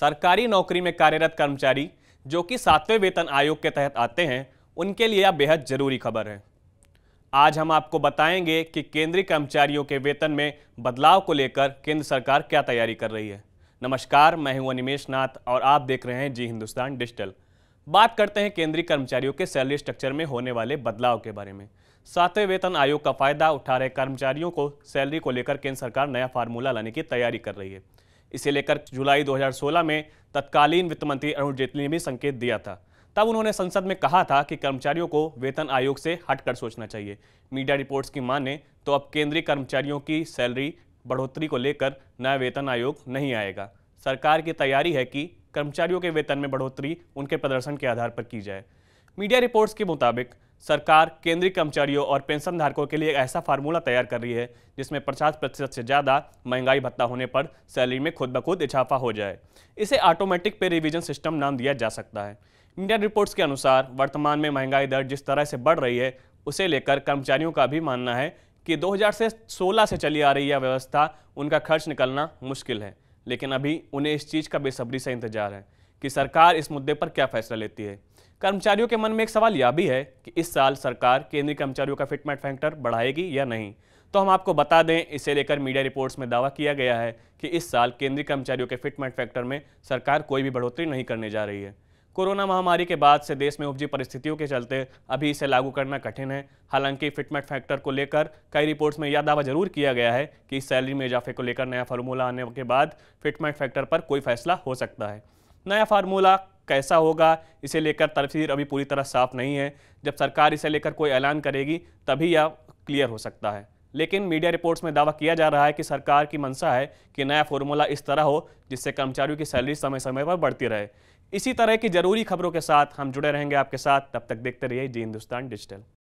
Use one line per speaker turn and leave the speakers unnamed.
सरकारी नौकरी में कार्यरत कर्मचारी जो कि सातवें वेतन आयोग के तहत आते हैं उनके लिए यह बेहद जरूरी खबर है आज हम आपको बताएंगे कि केंद्रीय कर्मचारियों के वेतन में बदलाव को लेकर केंद्र सरकार क्या तैयारी कर रही है नमस्कार मैं हूं अनिमेश नाथ और आप देख रहे हैं जी हिंदुस्तान डिजिटल बात करते हैं केंद्रीय कर्मचारियों के सैलरी स्ट्रक्चर में होने वाले बदलाव के बारे में सातवें वेतन आयोग का फायदा उठा रहे कर्मचारियों को सैलरी को लेकर केंद्र सरकार नया फार्मूला लाने की तैयारी कर रही है इसे लेकर जुलाई 2016 में तत्कालीन वित्त मंत्री अरुण जेटली ने भी संकेत दिया था तब उन्होंने संसद में कहा था कि कर्मचारियों को वेतन आयोग से हटकर सोचना चाहिए मीडिया रिपोर्ट्स की माने तो अब केंद्रीय कर्मचारियों की सैलरी बढ़ोतरी को लेकर नया वेतन आयोग नहीं आएगा सरकार की तैयारी है कि कर्मचारियों के वेतन में बढ़ोतरी उनके प्रदर्शन के आधार पर की जाए मीडिया रिपोर्ट्स के मुताबिक सरकार केंद्रीय कर्मचारियों और पेंशनधारकों के लिए एक ऐसा फार्मूला तैयार कर रही है जिसमें पचास प्रतिशत से ज़्यादा महंगाई भत्ता होने पर सैलरी में खुद ब खुद इजाफा हो जाए इसे ऑटोमेटिक पे रिविजन सिस्टम नाम दिया जा सकता है इंडियन रिपोर्ट्स के अनुसार वर्तमान में महंगाई दर जिस तरह से बढ़ रही है उसे लेकर कर्मचारियों का भी मानना है कि दो से सोलह से चली आ रही यह व्यवस्था उनका खर्च निकलना मुश्किल है लेकिन अभी उन्हें इस चीज़ का बेसब्री से इंतजार है कि सरकार इस मुद्दे पर क्या फैसला लेती है कर्मचारियों के मन में एक सवाल यह भी है कि इस साल सरकार केंद्रीय कर्मचारियों का फिटमेंट फैक्टर बढ़ाएगी या नहीं तो हम आपको बता दें इसे लेकर मीडिया रिपोर्ट्स में दावा किया गया है कि इस साल केंद्रीय कर्मचारियों के फिटमेंट फैक्टर में सरकार कोई भी बढ़ोतरी नहीं करने जा रही है कोरोना महामारी के बाद से देश में उपजी परिस्थितियों के चलते अभी इसे लागू करना कठिन है हालांकि फिटमेंट फैक्टर को लेकर कई रिपोर्ट्स में यह दावा जरूर किया गया है कि सैलरी में इजाफे को लेकर नया फार्मूला आने के बाद फिटमेंट फैक्टर पर कोई फैसला हो सकता है नया फार्मूला कैसा होगा इसे लेकर तस्वीर अभी पूरी तरह साफ नहीं है जब सरकार इसे लेकर कोई ऐलान करेगी तभी यह क्लियर हो सकता है लेकिन मीडिया रिपोर्ट्स में दावा किया जा रहा है कि सरकार की मंशा है कि नया फॉर्मूला इस तरह हो जिससे कर्मचारियों की सैलरी समय समय पर बढ़ती रहे इसी तरह की जरूरी खबरों के साथ हम जुड़े रहेंगे आपके साथ तब तक देखते रहिए जी हिंदुस्तान डिजिटल